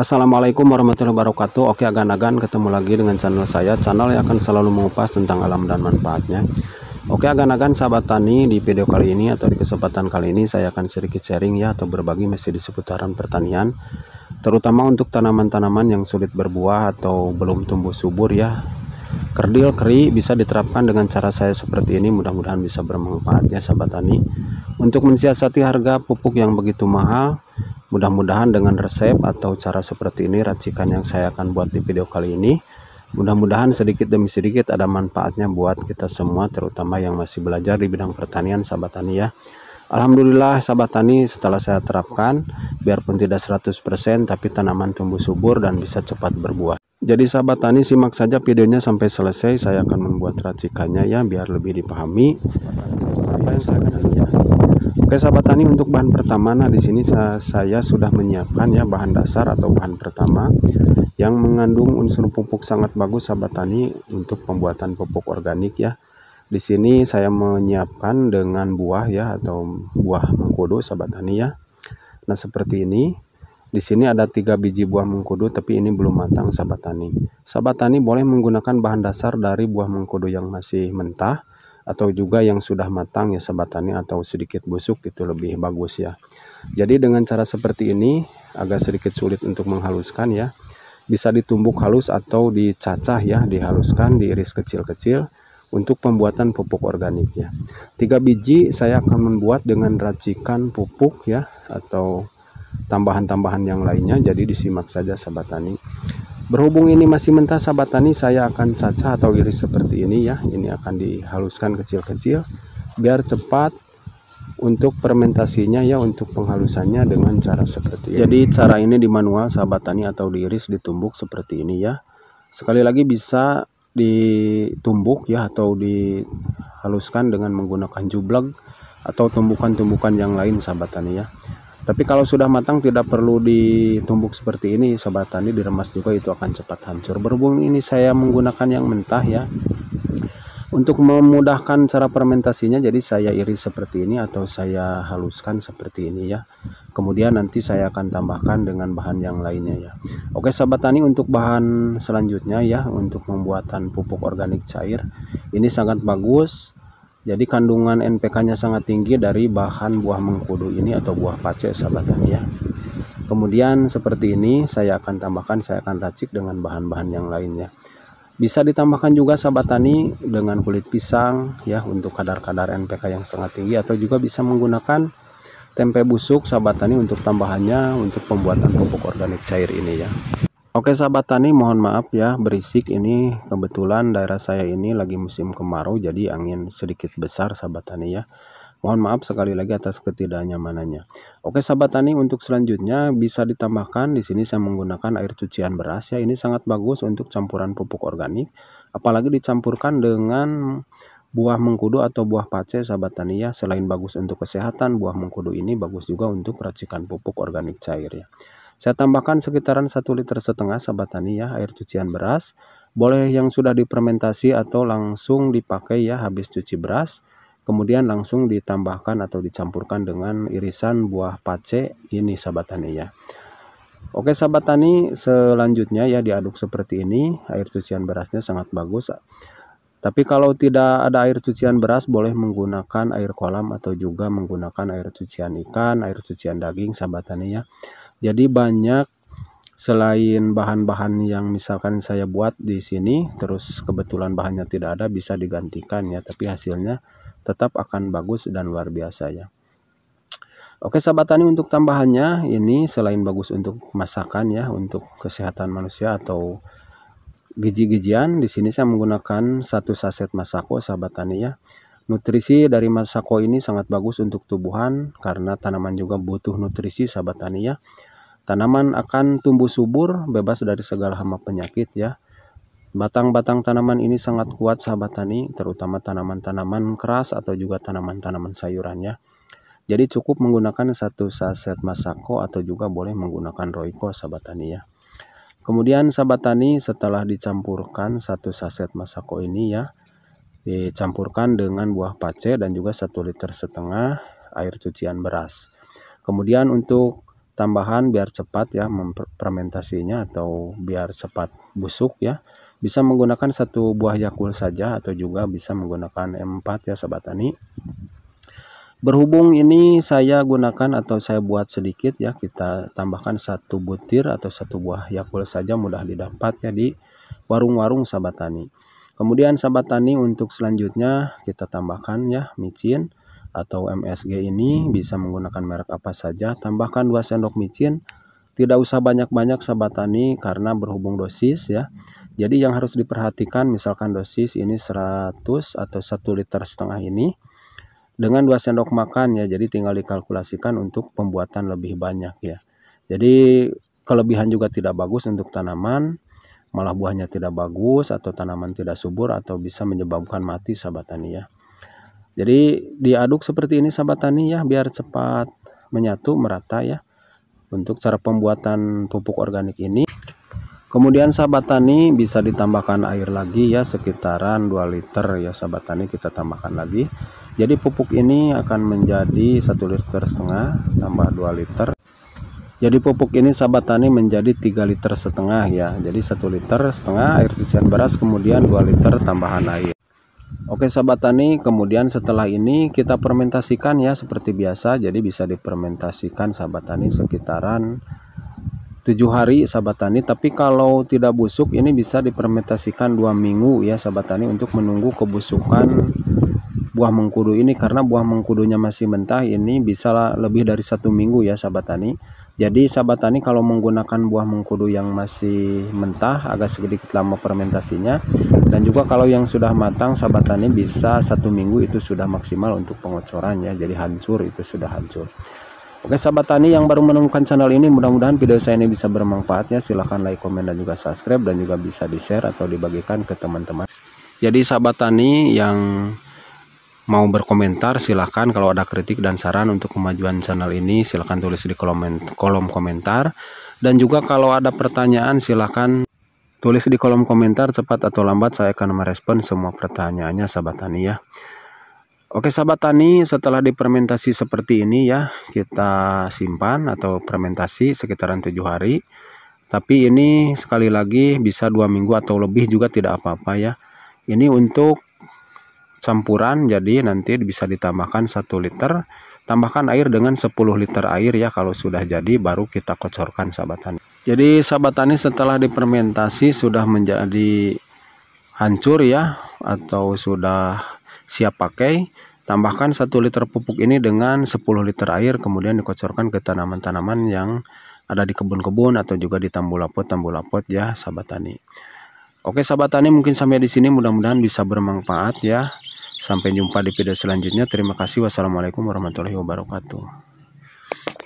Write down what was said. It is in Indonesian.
Assalamualaikum warahmatullahi wabarakatuh Oke agan-agan ketemu lagi dengan channel saya Channel yang akan selalu mengupas tentang alam dan manfaatnya Oke agan-agan sahabat tani di video kali ini atau di kesempatan kali ini Saya akan sedikit sharing ya atau berbagi masih di seputaran pertanian Terutama untuk tanaman-tanaman yang sulit berbuah atau belum tumbuh subur ya Kerdil keri bisa diterapkan dengan cara saya seperti ini mudah-mudahan bisa bermanfaat ya sahabat tani. Untuk mensiasati harga pupuk yang begitu mahal, Mudah-mudahan dengan resep atau cara seperti ini racikan yang saya akan buat di video kali ini Mudah-mudahan sedikit demi sedikit ada manfaatnya buat kita semua terutama yang masih belajar di bidang pertanian sahabat tani ya Alhamdulillah sahabat tani setelah saya terapkan biarpun tidak 100% tapi tanaman tumbuh subur dan bisa cepat berbuah jadi sahabat tani simak saja videonya sampai selesai. Saya akan membuat racikannya ya biar lebih dipahami apa yang saya akan ya. Oke sahabat tani untuk bahan pertama nah di sini saya, saya sudah menyiapkan ya bahan dasar atau bahan pertama yang mengandung unsur pupuk sangat bagus sahabat tani untuk pembuatan pupuk organik ya. Di sini saya menyiapkan dengan buah ya atau buah mengkudu sahabat tani ya. Nah seperti ini di sini ada tiga biji buah mengkudu tapi ini belum matang sahabat tani. Sahabat tani boleh menggunakan bahan dasar dari buah mengkudu yang masih mentah atau juga yang sudah matang ya sahabat tani atau sedikit busuk itu lebih bagus ya. Jadi dengan cara seperti ini agak sedikit sulit untuk menghaluskan ya. Bisa ditumbuk halus atau dicacah ya, dihaluskan, diiris kecil-kecil untuk pembuatan pupuk organiknya. Tiga biji saya akan membuat dengan racikan pupuk ya atau tambahan-tambahan yang lainnya jadi disimak saja sahabat tani berhubung ini masih mentah sahabat tani saya akan cacah atau iris seperti ini ya ini akan dihaluskan kecil-kecil biar cepat untuk fermentasinya ya untuk penghalusannya dengan cara seperti ini. Jadi cara ini di manual sahabat tani atau diiris ditumbuk seperti ini ya. Sekali lagi bisa ditumbuk ya atau dihaluskan dengan menggunakan jublek atau tumbukan-tumbukan yang lain sahabat tani ya. Tapi kalau sudah matang tidak perlu ditumbuk seperti ini sobat tani diremas juga itu akan cepat hancur. Berhubung ini saya menggunakan yang mentah ya. Untuk memudahkan cara fermentasinya jadi saya iris seperti ini atau saya haluskan seperti ini ya. Kemudian nanti saya akan tambahkan dengan bahan yang lainnya ya. Oke sobat tani untuk bahan selanjutnya ya untuk pembuatan pupuk organik cair ini sangat bagus jadi kandungan NPK-nya sangat tinggi dari bahan buah mengkudu ini atau buah pace sahabat ya. Kemudian seperti ini saya akan tambahkan saya akan racik dengan bahan-bahan yang lainnya. Bisa ditambahkan juga sahabat tani dengan kulit pisang ya untuk kadar-kadar NPK yang sangat tinggi atau juga bisa menggunakan tempe busuk sahabat tani untuk tambahannya untuk pembuatan pupuk organik cair ini ya. Oke sahabat tani mohon maaf ya berisik ini kebetulan daerah saya ini lagi musim kemarau jadi angin sedikit besar sahabat tani ya Mohon maaf sekali lagi atas ketidaknyamanannya Oke sahabat tani untuk selanjutnya bisa ditambahkan di sini saya menggunakan air cucian beras ya ini sangat bagus untuk campuran pupuk organik apalagi dicampurkan dengan buah mengkudu atau buah pace sahabat tani ya selain bagus untuk kesehatan buah mengkudu ini bagus juga untuk racikan pupuk organik cair ya saya tambahkan sekitaran 1 liter setengah sahabat tani ya air cucian beras. Boleh yang sudah dipermentasi atau langsung dipakai ya habis cuci beras. Kemudian langsung ditambahkan atau dicampurkan dengan irisan buah pace ini sahabat tani ya. Oke sahabat tani selanjutnya ya diaduk seperti ini air cucian berasnya sangat bagus. Tapi kalau tidak ada air cucian beras boleh menggunakan air kolam atau juga menggunakan air cucian ikan, air cucian daging sahabat tani ya jadi banyak selain bahan-bahan yang misalkan saya buat di sini terus kebetulan bahannya tidak ada bisa digantikan ya tapi hasilnya tetap akan bagus dan luar biasa ya Oke sahabat tani untuk tambahannya ini selain bagus untuk masakan ya untuk kesehatan manusia atau gizi-gizian di sini saya menggunakan satu saset masako sahabat tani ya Nutrisi dari masako ini sangat bagus untuk tubuhan karena tanaman juga butuh nutrisi sahabat tani ya Tanaman akan tumbuh subur, bebas dari segala hama penyakit ya. Batang-batang tanaman ini sangat kuat sahabat tani, terutama tanaman-tanaman keras atau juga tanaman-tanaman sayurannya. Jadi cukup menggunakan satu saset masako atau juga boleh menggunakan roiko sahabat tani ya. Kemudian sahabat tani setelah dicampurkan satu saset masako ini ya, dicampurkan dengan buah pace dan juga satu liter setengah air cucian beras. Kemudian untuk tambahan biar cepat ya fermentasinya atau biar cepat busuk ya bisa menggunakan satu buah yakul saja atau juga bisa menggunakan M4 ya sahabat tani berhubung ini saya gunakan atau saya buat sedikit ya kita tambahkan satu butir atau satu buah yakul saja mudah didapat ya di warung-warung sahabat tani kemudian sahabat tani untuk selanjutnya kita tambahkan ya micin atau MSG ini bisa menggunakan merek apa saja. Tambahkan 2 sendok micin. Tidak usah banyak-banyak sahabat tani karena berhubung dosis ya. Jadi yang harus diperhatikan misalkan dosis ini 100 atau 1 liter setengah ini dengan 2 sendok makan ya. Jadi tinggal dikalkulasikan untuk pembuatan lebih banyak ya. Jadi kelebihan juga tidak bagus untuk tanaman malah buahnya tidak bagus atau tanaman tidak subur atau bisa menyebabkan mati sahabat tani ya. Jadi diaduk seperti ini sahabat tani ya biar cepat menyatu merata ya untuk cara pembuatan pupuk organik ini. Kemudian sahabat tani bisa ditambahkan air lagi ya sekitaran 2 liter ya sahabat tani kita tambahkan lagi. Jadi pupuk ini akan menjadi 1 liter setengah tambah 2 liter. Jadi pupuk ini sahabat tani menjadi 3 liter setengah ya. Jadi 1 liter setengah air cucian beras kemudian 2 liter tambahan air. Oke sahabat tani, kemudian setelah ini kita fermentasikan ya seperti biasa. Jadi bisa dipermentasikan sahabat tani sekitaran 7 hari sahabat tani. Tapi kalau tidak busuk ini bisa dipermentasikan dua minggu ya sahabat tani untuk menunggu kebusukan buah mengkudu ini karena buah mengkudunya masih mentah ini bisa lebih dari satu minggu ya sahabat tani jadi sahabat tani kalau menggunakan buah mengkudu yang masih mentah agak sedikit lama fermentasinya dan juga kalau yang sudah matang sahabat tani bisa satu minggu itu sudah maksimal untuk pengocoran ya jadi hancur itu sudah hancur Oke sahabat tani yang baru menemukan channel ini mudah-mudahan video saya ini bisa bermanfaatnya. silahkan like, komen dan juga subscribe dan juga bisa di share atau dibagikan ke teman-teman jadi sahabat tani yang mau berkomentar silahkan kalau ada kritik dan saran untuk kemajuan channel ini silahkan tulis di kolom, kolom komentar dan juga kalau ada pertanyaan silahkan tulis di kolom komentar cepat atau lambat saya akan merespon semua pertanyaannya sahabat tani ya Oke sahabat tani setelah dipermentasi seperti ini ya kita simpan atau fermentasi sekitaran tujuh hari tapi ini sekali lagi bisa dua minggu atau lebih juga tidak apa-apa ya ini untuk campuran jadi nanti bisa ditambahkan 1 liter tambahkan air dengan 10 liter air ya kalau sudah jadi baru kita kocorkan sahabat tani jadi sahabat tani setelah dipermentasi sudah menjadi hancur ya atau sudah siap pakai tambahkan 1 liter pupuk ini dengan 10 liter air kemudian dikocorkan ke tanaman-tanaman yang ada di kebun-kebun atau juga di tambulapot-tambulapot ya sahabat tani Oke sahabat tani mungkin sampai di sini mudah-mudahan bisa bermanfaat ya. Sampai jumpa di video selanjutnya. Terima kasih. Wassalamualaikum warahmatullahi wabarakatuh.